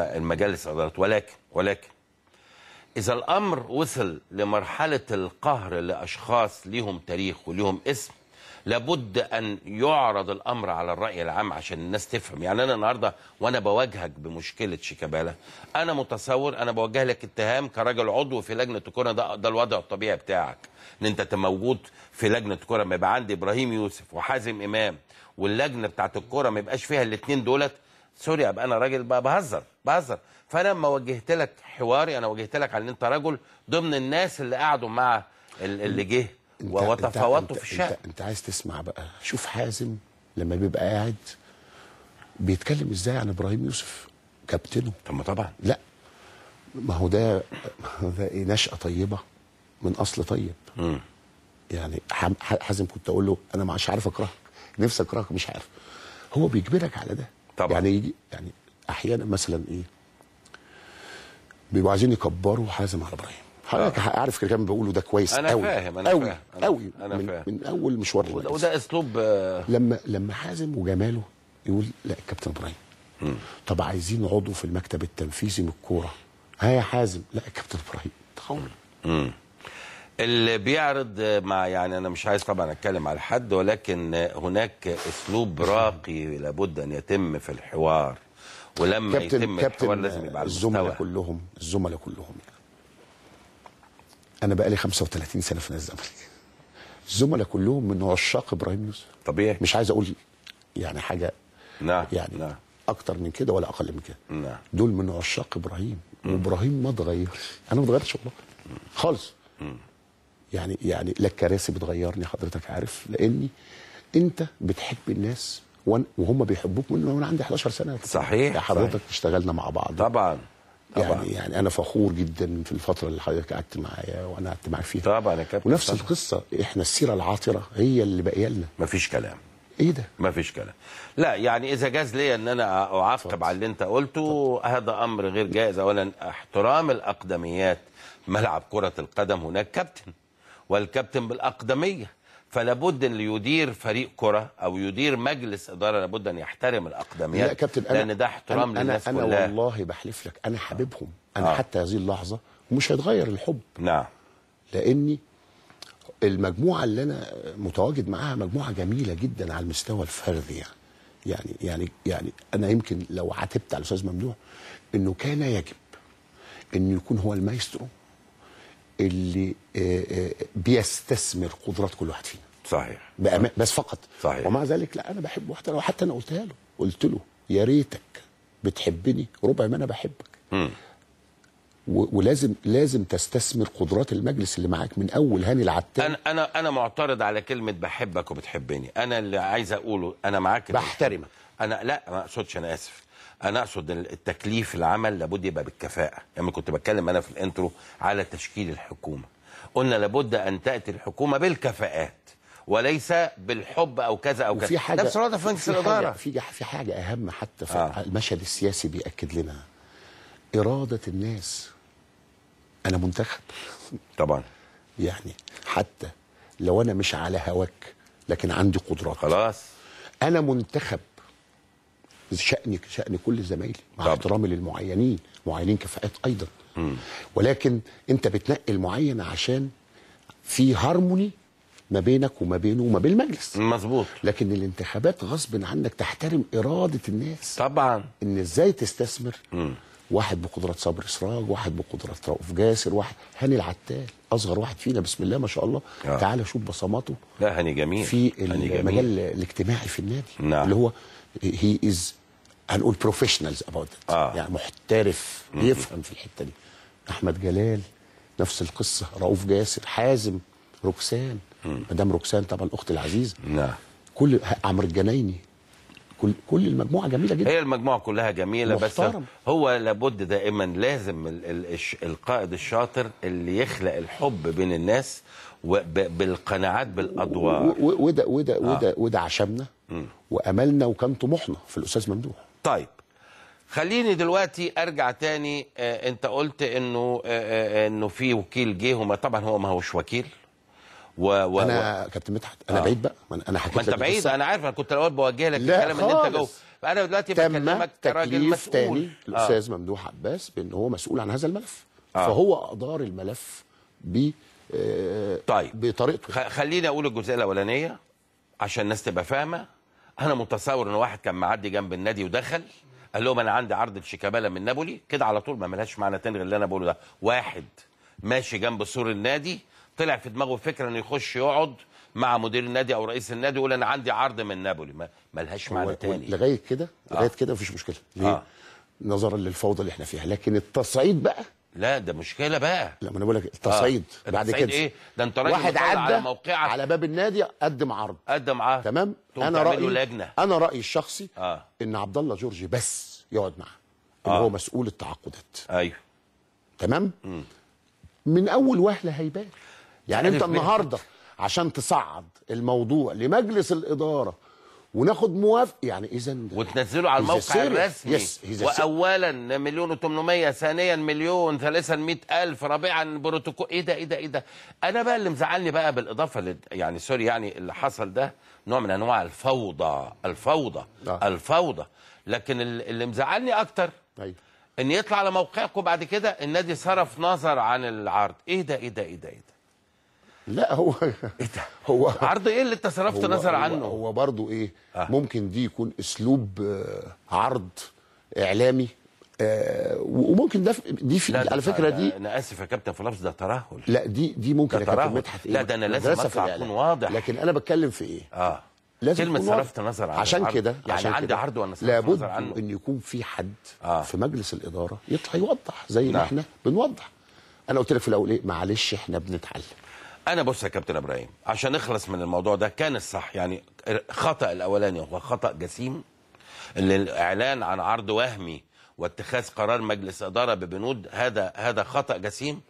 المجالس الادارات ولكن ولكن اذا الامر وصل لمرحله القهر لاشخاص ليهم تاريخ وليهم اسم لابد ان يعرض الامر على الراي العام عشان الناس تفهم يعني انا النهارده وانا بواجهك بمشكله شيكابالا انا متصور انا بوجه لك اتهام كراجل عضو في لجنه الكره ده ده الوضع الطبيعي بتاعك ان انت موجود في لجنه الكره ما يبقى عندي ابراهيم يوسف وحازم امام واللجنه بتاعت الكره ما يبقاش فيها الاثنين دولت سوري ابقى انا راجل بقى بهزر بهزر فانا لما وجهت لك حواري انا وجهت لك على ان انت رجل ضمن الناس اللي قعدوا مع اللي جه وتفاوتوا في الشارع انت, انت عايز تسمع بقى شوف حازم لما بيبقى قاعد بيتكلم ازاي عن ابراهيم يوسف كابتنه طب ما طبعا لا ما هو ده ده ايه نشأة طيبة من أصل طيب مم. يعني حازم كنت أقول له أنا مش عارف أكرهك نفسي أكرهك مش عارف هو بيجبرك على ده طبعا يعني يجي يعني احيانا مثلا ايه بيبقوا عايزين يكبروا حازم على ابراهيم حضرتك آه. عارف اللي بقوله ده كويس أنا قوي فاهم أنا قوي فاهم قوي أنا من, فاهم. من اول مشوار وده, وده اسلوب آه. لما لما حازم وجماله يقول لا الكابتن ابراهيم طب عايزين عضو في المكتب التنفيذي من الكوره ها يا حازم لا الكابتن ابراهيم تخول اللي بيعرض مع يعني انا مش عايز طبعا اتكلم على حد ولكن هناك اسلوب راقي لابد ان يتم في الحوار ولما كابتن يتم كابتن الحوار لازم يبقى على الزملاء كلهم الزملاء كلهم انا بقالي 35 سنه في نادي الزمالك الزملاء كلهم من عشاق ابراهيم يوسف طبيعي مش عايز اقول يعني حاجه نعم يعني نعم اكتر من كده ولا اقل من كده نعم دول من عشاق ابراهيم وابراهيم ما اتغيرش انا ما اتغيرتش والله خالص يعني يعني لا الكراسي بتغيرني حضرتك عارف لاني انت بتحب الناس وهم بيحبوك من وانا عندي 11 سنه صحيح يا يعني حضرتك صحيح. اشتغلنا مع بعض طبعا طبعا يعني يعني انا فخور جدا في الفتره اللي حضرتك قعدت معايا وانا قعدت معاك فيها طبعا يا كابتن ونفس طبعا. القصه احنا السيره العاطره هي اللي باقيه لنا مفيش كلام ايه ده مفيش كلام لا يعني اذا جاز لي ان انا اعاقب على اللي انت قلته طبعاً. هذا امر غير جائز اولا احترام الاقدميات ملعب كره القدم هناك كابتن والكابتن بالاقدميه فلا بد اللي يدير فريق كره او يدير مجلس اداره لابد ان يحترم الاقدميات لا كابتن أنا لان ده احترام أنا للناس أنا كلها انا والله بحلف لك انا حبيبهم انا آه. حتى هذه اللحظه ومش هيتغير الحب نعم لاني المجموعه اللي انا متواجد معاها مجموعه جميله جدا على المستوى الفردي يعني يعني يعني يعني انا يمكن لو عاتبت على الاستاذ ممدوح انه كان يجب انه يكون هو المايسترو اللي آه، آه، بيستثمر قدرات كل واحد فينا صحيح بأمان بس فقط صحيح ومع ذلك لا انا بحبه حتى لو حتى انا قلتها له قلت له يا ريتك بتحبني ربع ما انا بحبك م. ولازم لازم تستثمر قدرات المجلس اللي معاك من اول هاني العتاب انا انا انا معترض على كلمه بحبك وبتحبني انا اللي عايز اقوله انا معاك بحترمك انا لا ما اقصدش انا اسف انا اقصد ان التكليف العمل لابد يبقى بالكفاءه يعني كنت بتكلم انا في الانترو على تشكيل الحكومه قلنا لابد ان تاتي الحكومه بالكفاءات وليس بالحب او كذا او كذا نفس الوضع في مجلس الاداره في في حاجه اهم حتى في آه. المشهد السياسي بياكد لنا اراده الناس انا منتخب طبعا يعني حتى لو انا مش على هواك لكن عندي قدرات خلاص انا منتخب شأن شأن كل زمايلي مع احترامي للمعينين معينين كفاءات أيضا م. ولكن أنت بتنقي المعين عشان في هارموني ما بينك وما بينه وما بين المجلس مظبوط لكن الانتخابات غصب عنك تحترم إرادة الناس طبعا إن إزاي تستثمر م. واحد بقدرات صبر سراج واحد بقدرات رؤوف جاسر واحد هاني العتال اصغر واحد فينا بسم الله ما شاء الله آه. تعالى شوف بصماته لا هاني جميل في المجال الاجتماعي في النادي نعم. اللي هو هي از هنقول بروفيشنالز اباوت يعني محترف بيفهم في الحته دي احمد جلال نفس القصه رؤوف جاسر حازم روكسان مدام روكسان طبعا الاخت العزيزه نعم كل عمرو الجنايني كل كل المجموعه جميله جدا هي المجموعه كلها جميله محترم. بس هو لابد دائما لازم ال ال القائد الشاطر اللي يخلق الحب بين الناس بالقناعات بالادوار وده وده آه. وده وده عشمنا واملنا وكان طموحنا في الاستاذ ممدوح طيب خليني دلوقتي ارجع تاني آه انت قلت انه آه, آه،, آه، انه في وكيل جه طبعا هو ما هوش وكيل و... و... انا كابتن مدحت انا آه. بعيد بقى انا حكيت لك انت بعيد انا عارف انا كنت الاول بوجه لك الكلام ان انت جو انا دلوقتي بكلمك كراجل مسؤول تاني الاستاذ آه. ممدوح عباس بان هو مسؤول عن هذا الملف آه. فهو ادار الملف ب آه طيب بطريقته خليني اقول الجزئيه الاولانيه عشان الناس تبقى فاهمه انا متصور ان واحد كان معدي جنب النادي ودخل قال لهم انا عندي عرض لشيكابالا من نابولي كده على طول ما ملهاش معنى تاني غير اللي انا بقوله ده واحد ماشي جنب سور النادي طلع في دماغه فكره انه يخش يقعد مع مدير النادي او رئيس النادي يقول انا عندي عرض من نابولي ما ملهاش معنى تاني لغايه كده آه. لغايه آه. كده مفيش مشكله ليه؟ آه. نظرا للفوضى اللي احنا فيها لكن التصعيد بقى لا ده مشكله بقى لا ما انا بقول لك التصعيد آه. بعد كده ايه ده انت راجل واحد عدى على موقعك على باب النادي قدم عرض قدم عرض تمام انا رايي لجنة. انا رايي الشخصي آه. ان عبد الله جورجي بس يقعد معاه اللي آه. هو مسؤول التعاقدات ايوه تمام م. من اول وهله هيبان يعني انت النهارده عشان تصعد الموضوع لمجلس الاداره وناخد موافق يعني اذا وتنزله على الموقع الرسمي يس. واولا مليون و800 ثانيا مليون ثالثا 100000 رابعا بروتوكول ايه ده ايه ده ايه ده انا بقى اللي مزعلني بقى بالاضافه لل... يعني سوري يعني اللي حصل ده نوع من انواع الفوضى الفوضى ده. آه. الفوضى لكن اللي مزعلني اكتر ايوه ان يطلع على موقعكم بعد كده النادي صرف نظر عن العرض ايه ده ايه ده ايه ده, إيه ده؟ لا هو إيه هو عرض ايه اللي انت صرفت نظر عنه هو برضه ايه آه. ممكن دي يكون اسلوب آه، عرض آه، اعلامي آه وممكن ده دي في على فكره دي انا اسف يا كابتن في لفظ ده ترهل لا دي دي ممكن يا كابتن مدحت إيه لا ده انا لازم اطلع اكون واضح لكن انا بتكلم في ايه اه لازم كلمه صرفت نظر عنه عشان كده يعني عشان عندي عرض وانا صرفت لابد نظر عنه ان يكون في حد آه. في مجلس الاداره يطلع يوضح زي ما نعم. احنا بنوضح انا قلت لك في الاول ايه معلش احنا بنتعلم انا بص يا كابتن ابراهيم عشان نخلص من الموضوع ده كان الصح يعني خطا الاولاني هو خطا جسيم الاعلان عن عرض وهمي واتخاذ قرار مجلس اداره ببنود هذا هذا خطا جسيم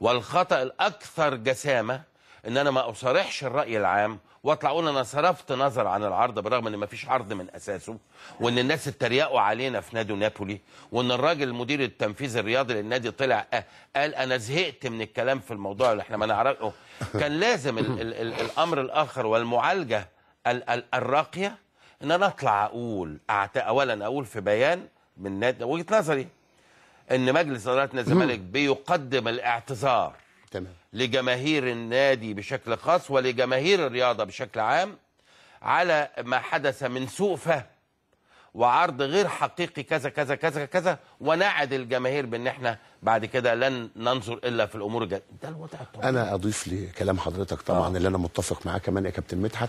والخطا الاكثر جسامه ان انا ما اصارحش الراي العام واطلع اقول انا صرفت نظر عن العرض بالرغم ان ما فيش عرض من اساسه وان الناس اتريقوا علينا في نادي نابولي وان الراجل المدير التنفيذي الرياضي للنادي طلع آه، قال انا زهقت من الكلام في الموضوع اللي احنا ما نعرفه كان لازم الـ الـ الـ الامر الاخر والمعالجه الـ الـ الراقيه ان انا اطلع اقول اولا اقول في بيان من نادي وجهه نظري ان مجلس اداره نادي الزمالك بيقدم الاعتذار تمام. لجماهير النادي بشكل خاص ولجماهير الرياضة بشكل عام على ما حدث من سوء فهم وعرض غير حقيقي كذا كذا كذا كذا ونعد الجماهير بان احنا بعد كده لن ننظر الا في الامور الجد ده الوضع الطبيعي انا اضيف لكلام حضرتك طبعا آه. اللي انا متفق معاه كمان يا كابتن مدحت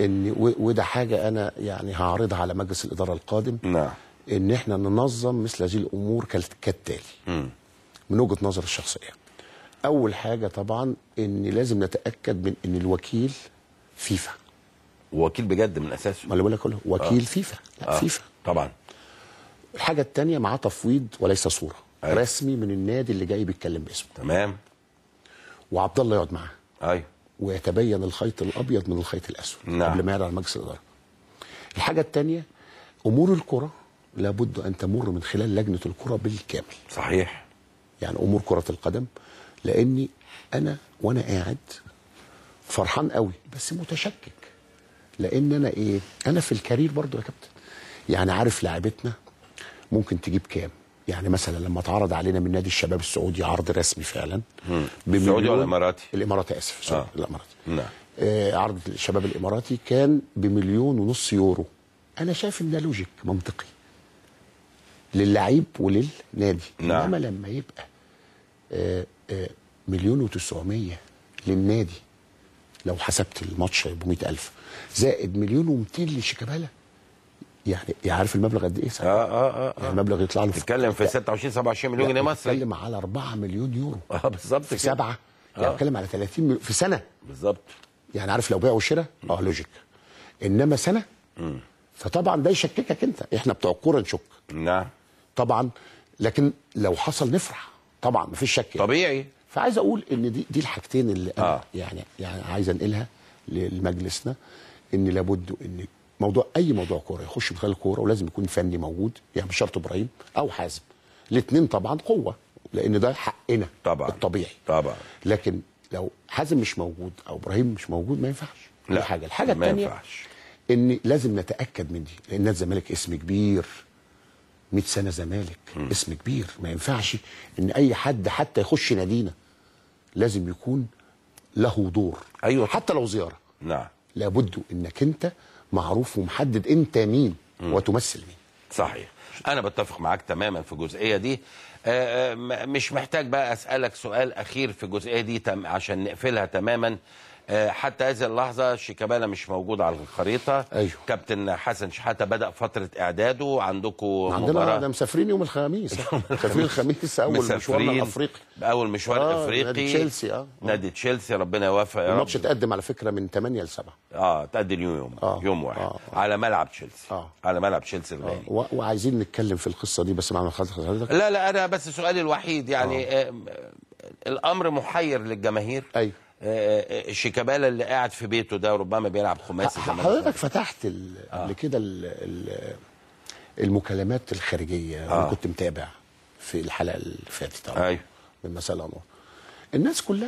ان وده حاجه انا يعني هعرضها على مجلس الاداره القادم نعم ان احنا ننظم مثل هذه الامور كالتالي من وجهه نظر الشخصيه اول حاجه طبعا ان لازم نتاكد من ان الوكيل فيفا وكيل بجد من اساسه ما اللي بقول لك وكيل آه. فيفا لا آه. فيفا طبعا الحاجه الثانيه معاه تفويض وليس صوره أيوه. رسمي من النادي اللي جاي بيتكلم باسمه تمام وعبد الله يقعد معاه ايوه ويتبين الخيط الابيض من الخيط الاسود نعم. قبل ما يعلن على مجلس الاداره الحاجه الثانيه امور الكره لابد ان تمر من خلال لجنه الكره بالكامل صحيح يعني امور كره القدم لاني انا وانا قاعد فرحان قوي بس متشكك لان انا ايه انا في الكارير برضو يا كابتن يعني عارف لعبتنا ممكن تجيب كام يعني مثلا لما اتعرض علينا من نادي الشباب السعودي عرض رسمي فعلا السعودي ولا الاماراتي؟ الاماراتي اسف آه. الاماراتي نعم آه عرض الشباب الاماراتي كان بمليون ونص يورو انا شايف ان ده لوجيك منطقي للعيب وللنادي نعم انما لما يبقى آه مليون و900 للنادي لو حسبت الماتش ب 100000 زائد مليون و200 لشيكابالا يعني, يعني عارف المبلغ قد ايه آه, اه اه اه يعني المبلغ يطلع له بتتكلم في 26 27 يعني مليون جنيه يعني مصري بتتكلم على 4 مليون يورو اه بالظبط في سبعه يعني بتتكلم آه. على 30 مليون في سنه بالظبط يعني عارف لو بيع وشراء اه لوجيك انما سنه م. فطبعا ده يشككك انت احنا بتوع الكوره نشك نعم طبعا لكن لو حصل نفرح طبعا مفيش شك يعني. طبيعي فعايز اقول ان دي دي الحاجتين اللي آه. يعني يعني عايز انقلها لمجلسنا ان لابد ان موضوع اي موضوع كوره يخش من خلال الكوره ولازم يكون فني موجود يعني مش شرط ابراهيم او حازم الاثنين طبعا قوه لان ده حقنا طبعا الطبيعي طبعا لكن لو حازم مش موجود او ابراهيم مش موجود ما ينفعش لا حاجه الحاجه الثانيه ما ينفعش ان لازم نتاكد من دي لان نادي الزمالك اسم كبير 100 سنه زمالك م. اسم كبير ما ينفعش ان اي حد حتى يخش نادينا لازم يكون له دور ايوه حتى لو زياره نعم لابد انك انت معروف ومحدد انت مين م. وتمثل مين صحيح انا بتفق معاك تماما في الجزئيه دي آه، آه، مش محتاج بقى اسالك سؤال اخير في الجزئيه دي عشان نقفلها تماما آه، حتى هذه اللحظة شيكابالا مش موجود على الخريطة أيوه. كابتن حسن شحاتة بدأ فترة إعداده عندكم عندنا ده مسافرين يوم الخميس مسافرين الخميس أول مشوار أفريقي أول مشوار آه أفريقي نادي تشيلسي آه نادي تشيلسي ربنا يوفق يا رب الماتش اتقدم على فكرة من 8 ل 7 اه اتقدم يوم آه. يوم واحد آه،, آه. على ملعب تشيلسي آه. على ملعب تشيلسي آه، الغالي آه. وعايزين نتكلم في القصة دي بس مع حضرتك لا لا أنا بس سؤالي الوحيد يعني آه. آه الأمر محير للجماهير أيوه آه، آه، آه، شيكابالا اللي قاعد في بيته ده ربما بيلعب خماسي حضرتك فتحت قبل آه. كده المكالمات الخارجيه آه. كنت متابع في الحلقه اللي فاتت ايوه من مساء الناس كلها